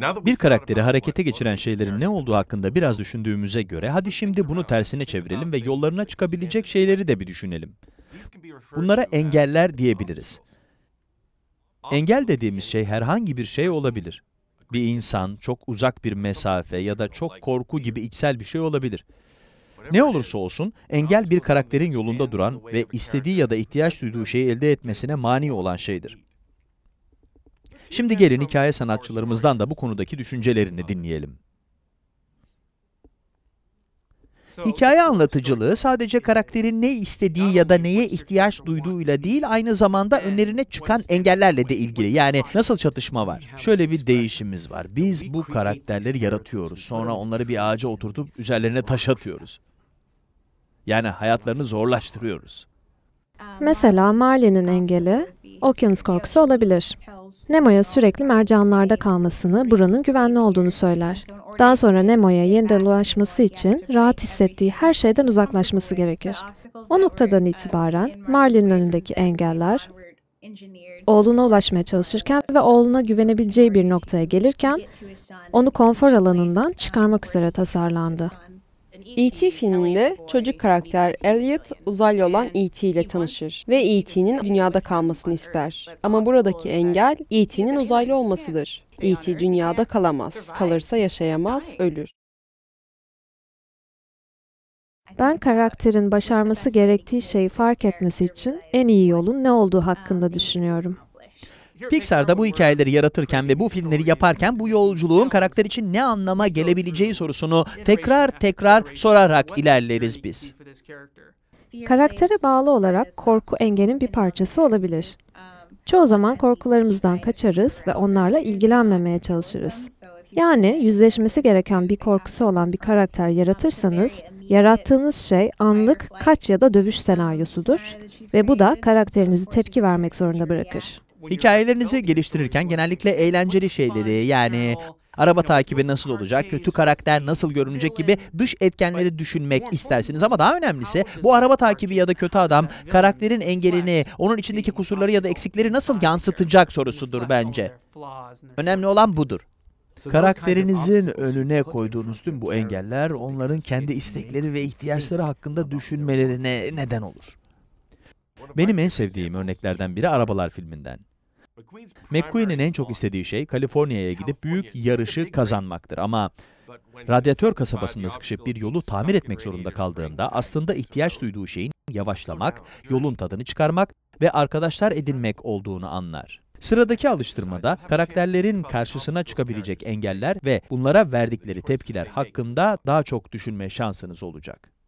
Bir karakteri harekete geçiren şeylerin ne olduğu hakkında biraz düşündüğümüze göre, hadi şimdi bunu tersine çevirelim ve yollarına çıkabilecek şeyleri de bir düşünelim. Bunlara engeller diyebiliriz. Engel dediğimiz şey herhangi bir şey olabilir. Bir insan, çok uzak bir mesafe ya da çok korku gibi içsel bir şey olabilir. Ne olursa olsun, engel bir karakterin yolunda duran ve istediği ya da ihtiyaç duyduğu şeyi elde etmesine mani olan şeydir. Şimdi gelin hikaye sanatçılarımızdan da bu konudaki düşüncelerini dinleyelim. Hikaye anlatıcılığı sadece karakterin ne istediği ya da neye ihtiyaç duyduğuyla değil, aynı zamanda önlerine çıkan engellerle de ilgili. Yani nasıl çatışma var? Şöyle bir değişimiz var. Biz bu karakterleri yaratıyoruz. Sonra onları bir ağaca oturtup üzerlerine taş atıyoruz. Yani hayatlarını zorlaştırıyoruz. Mesela Marley'nin engeli okyanus korkusu olabilir. Nemo'ya sürekli mercanlarda kalmasını, buranın güvenli olduğunu söyler. Daha sonra Nemo'ya yeniden ulaşması için rahat hissettiği her şeyden uzaklaşması gerekir. O noktadan itibaren Marlin'in önündeki engeller, oğluna ulaşmaya çalışırken ve oğluna güvenebileceği bir noktaya gelirken onu konfor alanından çıkarmak üzere tasarlandı. E.T. E filminde çocuk karakter Elliot uzaylı olan E.T. ile tanışır ve E.T.'nin dünyada kalmasını ister. Ama buradaki engel E.T.'nin uzaylı olmasıdır. E.T. dünyada kalamaz, kalırsa yaşayamaz, ölür. Ben karakterin başarması gerektiği şeyi fark etmesi için en iyi yolun ne olduğu hakkında düşünüyorum. Pixar'da bu hikayeleri yaratırken ve bu filmleri yaparken bu yolculuğun karakter için ne anlama gelebileceği sorusunu tekrar tekrar sorarak ilerleriz biz. Karaktere bağlı olarak korku engenin bir parçası olabilir. Um, Çoğu zaman korkularımızdan kaçarız ve onlarla ilgilenmemeye çalışırız. Yani yüzleşmesi gereken bir korkusu olan bir karakter yaratırsanız, yarattığınız şey anlık kaç ya da dövüş senaryosudur ve bu da karakterinizi tepki vermek zorunda bırakır. Hikayelerinizi geliştirirken genellikle eğlenceli şeyleri yani araba takibi nasıl olacak, kötü karakter nasıl görünecek gibi dış etkenleri düşünmek istersiniz. Ama daha önemlisi bu araba takibi ya da kötü adam karakterin engelini, onun içindeki kusurları ya da eksikleri nasıl yansıtacak sorusudur bence. Önemli olan budur. Karakterinizin önüne koyduğunuz tüm bu engeller onların kendi istekleri ve ihtiyaçları hakkında düşünmelerine neden olur. Benim en sevdiğim örneklerden biri Arabalar filminden. McQueen'in en çok istediği şey Kaliforniya'ya gidip büyük yarışı kazanmaktır ama radyatör kasabasında sıkışıp bir yolu tamir etmek zorunda kaldığında aslında ihtiyaç duyduğu şeyin yavaşlamak, yolun tadını çıkarmak ve arkadaşlar edinmek olduğunu anlar. Sıradaki alıştırmada karakterlerin karşısına çıkabilecek engeller ve bunlara verdikleri tepkiler hakkında daha çok düşünme şansınız olacak.